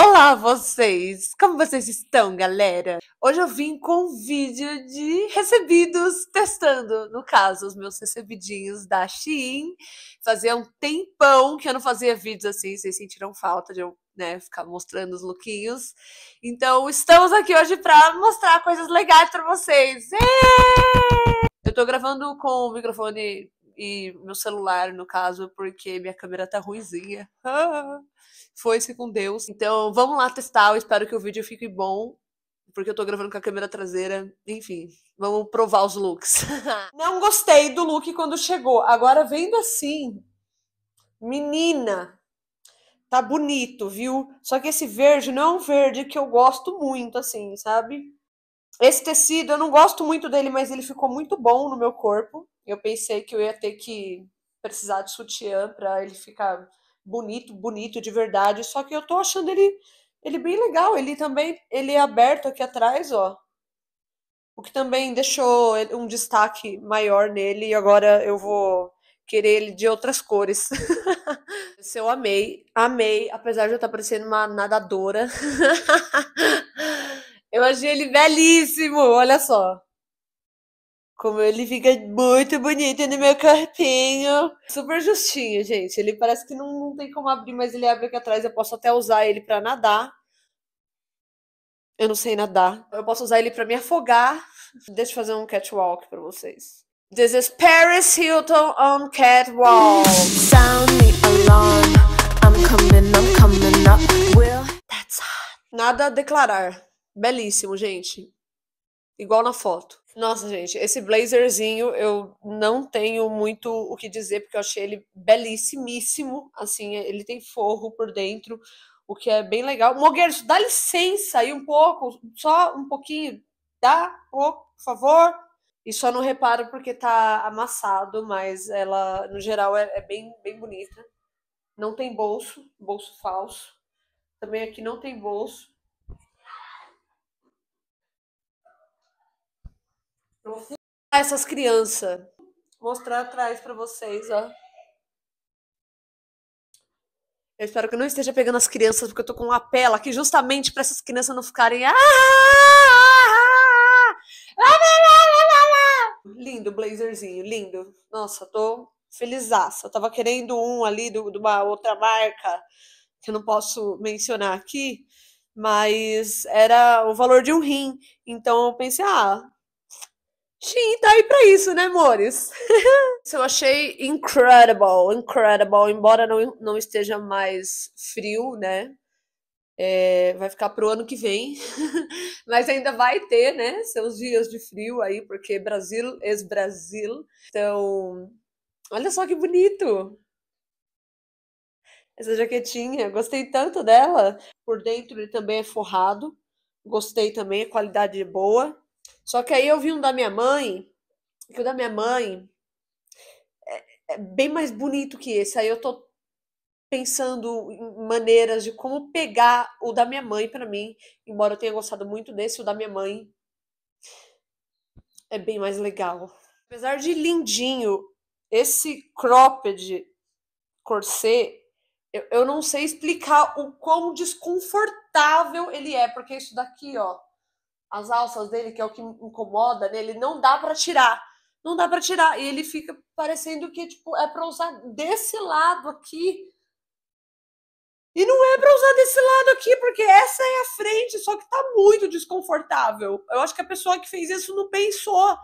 Olá vocês! Como vocês estão, galera? Hoje eu vim com um vídeo de recebidos testando, no caso, os meus recebidinhos da Shein. Fazia um tempão que eu não fazia vídeos assim, vocês sentiram falta de eu né, ficar mostrando os lookinhos. Então, estamos aqui hoje para mostrar coisas legais para vocês. Eee! Eu tô gravando com o microfone e meu celular, no caso, porque minha câmera tá ruizinha. foi-se com Deus. Então, vamos lá testar. Eu espero que o vídeo fique bom. Porque eu tô gravando com a câmera traseira. Enfim, vamos provar os looks. Não gostei do look quando chegou. Agora, vendo assim, menina, tá bonito, viu? Só que esse verde não é um verde que eu gosto muito, assim, sabe? Esse tecido, eu não gosto muito dele, mas ele ficou muito bom no meu corpo. Eu pensei que eu ia ter que precisar de sutiã para ele ficar bonito, bonito de verdade. Só que eu tô achando ele, ele bem legal. Ele também ele é aberto aqui atrás, ó. O que também deixou um destaque maior nele. E agora eu vou querer ele de outras cores. Esse eu amei, amei, apesar de eu estar tá parecendo uma nadadora. eu achei ele belíssimo, olha só. Como ele fica muito bonito no meu cartinho. Super justinho, gente. Ele parece que não, não tem como abrir, mas ele abre aqui atrás. Eu posso até usar ele para nadar. Eu não sei nadar. Eu posso usar ele para me afogar. Deixa eu fazer um catwalk para vocês. This is Paris Hilton on catwalk. Sound me alarm. I'm coming, I'm coming up. Will... That's hot. Nada a declarar. Belíssimo, gente. Igual na foto. Nossa, gente, esse blazerzinho eu não tenho muito o que dizer, porque eu achei ele belíssimíssimo. Assim, ele tem forro por dentro, o que é bem legal. Mogueiros, dá licença aí um pouco, só um pouquinho, dá, por favor. E só não reparo porque tá amassado, mas ela, no geral, é, é bem, bem bonita. Não tem bolso, bolso falso. Também aqui não tem bolso. essas crianças. Mostrar atrás para vocês, ó. Eu espero que não esteja pegando as crianças, porque eu tô com uma lapela aqui justamente para essas crianças não ficarem. Ah, ah, ah, lindo, blazerzinho, lindo. Nossa, tô felizaça. Eu tava querendo um ali do, de uma outra marca que eu não posso mencionar aqui, mas era o valor de um rim. Então eu pensei, ah, Sim, tá aí pra isso, né, amores? isso eu achei incredible, incredible. Embora não, não esteja mais frio, né? É, vai ficar pro ano que vem. Mas ainda vai ter, né? Seus dias de frio aí, porque Brasil, é brasil Então, olha só que bonito! Essa jaquetinha, gostei tanto dela. Por dentro ele também é forrado. Gostei também, a qualidade é boa. Só que aí eu vi um da minha mãe, que o da minha mãe é, é bem mais bonito que esse. Aí eu tô pensando em maneiras de como pegar o da minha mãe para mim, embora eu tenha gostado muito desse, o da minha mãe é bem mais legal. Apesar de lindinho, esse cropped corset, eu, eu não sei explicar o quão desconfortável ele é, porque isso daqui, ó, as alças dele, que é o que incomoda nele, né? não dá para tirar. Não dá para tirar. E ele fica parecendo que tipo, é para usar desse lado aqui. E não é para usar desse lado aqui, porque essa é a frente, só que tá muito desconfortável. Eu acho que a pessoa que fez isso não pensou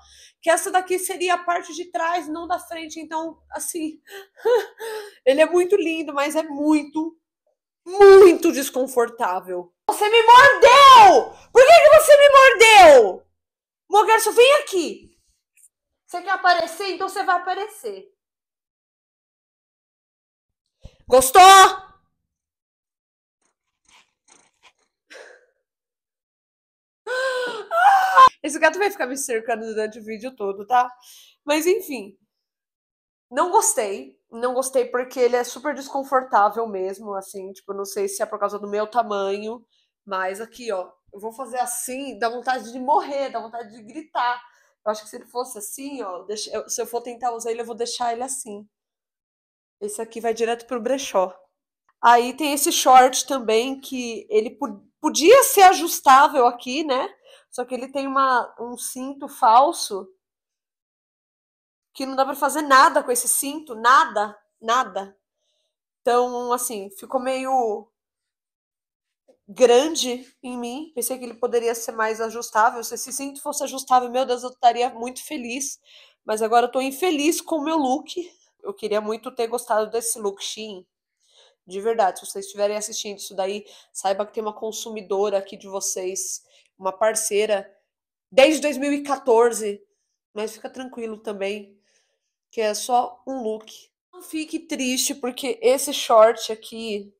que essa daqui seria a parte de trás, não da frente. Então, assim, ele é muito lindo, mas é muito muito desconfortável. Você me mordeu! Por que, que você me mordeu? Mogarço, vem aqui. Você quer aparecer? Então você vai aparecer. Gostou? Esse gato vai ficar me cercando durante o vídeo todo, tá? Mas enfim, não gostei não gostei porque ele é super desconfortável mesmo, assim, tipo, não sei se é por causa do meu tamanho, mas aqui, ó, eu vou fazer assim, dá vontade de morrer, dá vontade de gritar. Eu acho que se ele fosse assim, ó, deixa, se eu for tentar usar ele, eu vou deixar ele assim. Esse aqui vai direto pro brechó. Aí tem esse short também, que ele podia ser ajustável aqui, né? Só que ele tem uma, um cinto falso que não dá para fazer nada com esse cinto, nada, nada. Então, assim, ficou meio grande em mim. Pensei que ele poderia ser mais ajustável. Se esse cinto fosse ajustável, meu Deus, eu estaria muito feliz. Mas agora eu tô infeliz com o meu look. Eu queria muito ter gostado desse look Shein. De verdade, se vocês estiverem assistindo isso daí, saiba que tem uma consumidora aqui de vocês, uma parceira, desde 2014. Mas fica tranquilo também que é só um look. Não fique triste, porque esse short aqui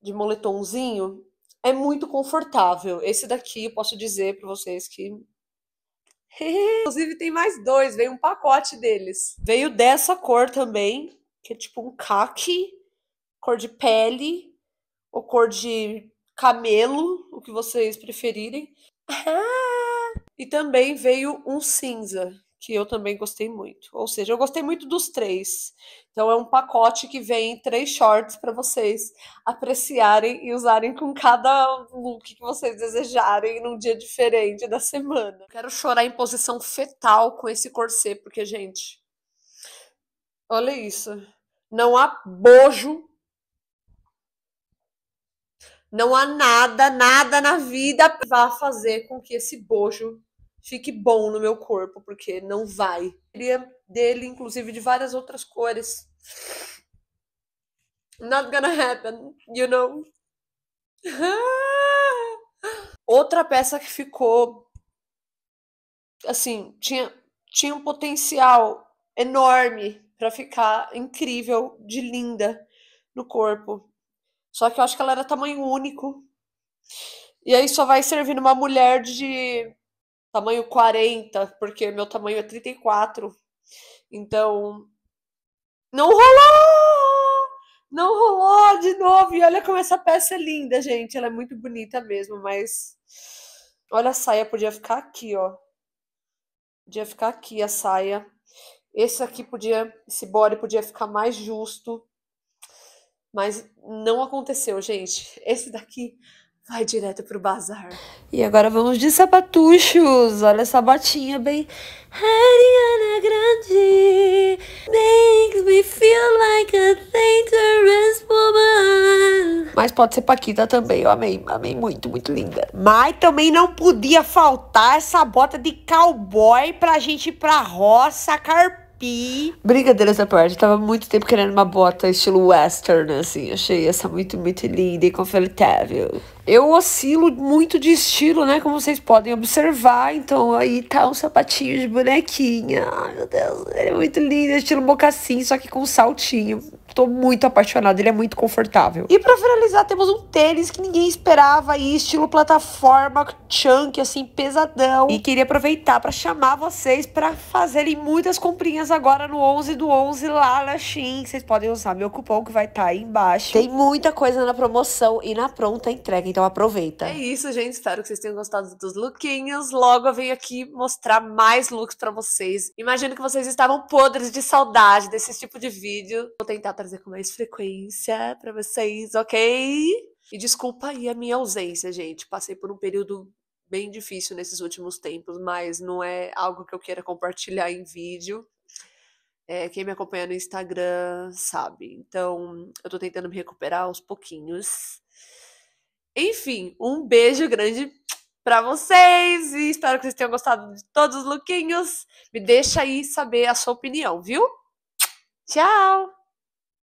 de moletomzinho é muito confortável. Esse daqui eu posso dizer para vocês que Inclusive, tem mais dois, veio um pacote deles. Veio dessa cor também, que é tipo um caqui, cor de pele, ou cor de camelo, o que vocês preferirem. Ah! E também veio um cinza que eu também gostei muito. Ou seja, eu gostei muito dos três. Então é um pacote que vem três shorts para vocês apreciarem e usarem com cada look que vocês desejarem num dia diferente da semana. Quero chorar em posição fetal com esse corset, porque gente, olha isso. Não há bojo não há nada, nada na vida vá fazer com que esse bojo fique bom no meu corpo, porque não vai. Queria dele, inclusive, de várias outras cores. Not gonna happen, you know? Outra peça que ficou assim, tinha, tinha um potencial enorme para ficar incrível, de linda no corpo. Só que eu acho que ela era tamanho único. E aí só vai servir numa mulher de tamanho 40, porque meu tamanho é 34. Então, não rolou! Não rolou de novo. E olha como essa peça é linda, gente. Ela é muito bonita mesmo, mas olha a saia podia ficar aqui, ó. Podia ficar aqui a saia. Esse aqui podia, esse body podia ficar mais justo. Mas não aconteceu, gente. Esse daqui vai direto pro bazar. E agora vamos de sapatuchos. Olha essa botinha bem. Ariana Grande makes me feel like a dangerous woman. Mas pode ser Paquita também. Eu amei, amei muito, muito linda. Mas também não podia faltar essa bota de cowboy pra gente ir pra roça carpi. Brincadeira essa parte, tava muito tempo querendo uma bota estilo western, assim. Achei essa muito, muito linda e confortável. Eu oscilo muito de estilo, né? Como vocês podem observar. Então, aí tá um sapatinho de bonequinha. Ai, meu Deus, ele é muito lindo. É estilo mocassim, só que com saltinho. Tô muito apaixonada, ele é muito confortável. E para finalizar, temos um tênis que ninguém esperava aí, estilo plataforma chunk, assim, pesadão. E queria aproveitar para chamar vocês para fazerem muitas comprinhas agora no 11 do 11 lá na Shein. Vocês podem usar meu cupom que vai estar tá aí embaixo. Tem muita coisa na promoção e na pronta entrega, então aproveita. É isso, gente. Espero que vocês tenham gostado dos lookinhos. Logo eu venho aqui mostrar mais looks para vocês. Imagino que vocês estavam podres de saudade desse tipo de vídeo. Vou tentar trazer com mais frequência para vocês, ok? E desculpa aí a minha ausência, gente. Passei por um período bem difícil nesses últimos tempos, mas não é algo que eu queira compartilhar em vídeo. É, quem me acompanha no Instagram sabe. Então, eu tô tentando me recuperar aos pouquinhos. Enfim, um beijo grande para vocês e espero que vocês tenham gostado de todos os lookinhos. Me deixa aí saber a sua opinião, viu? Tchau!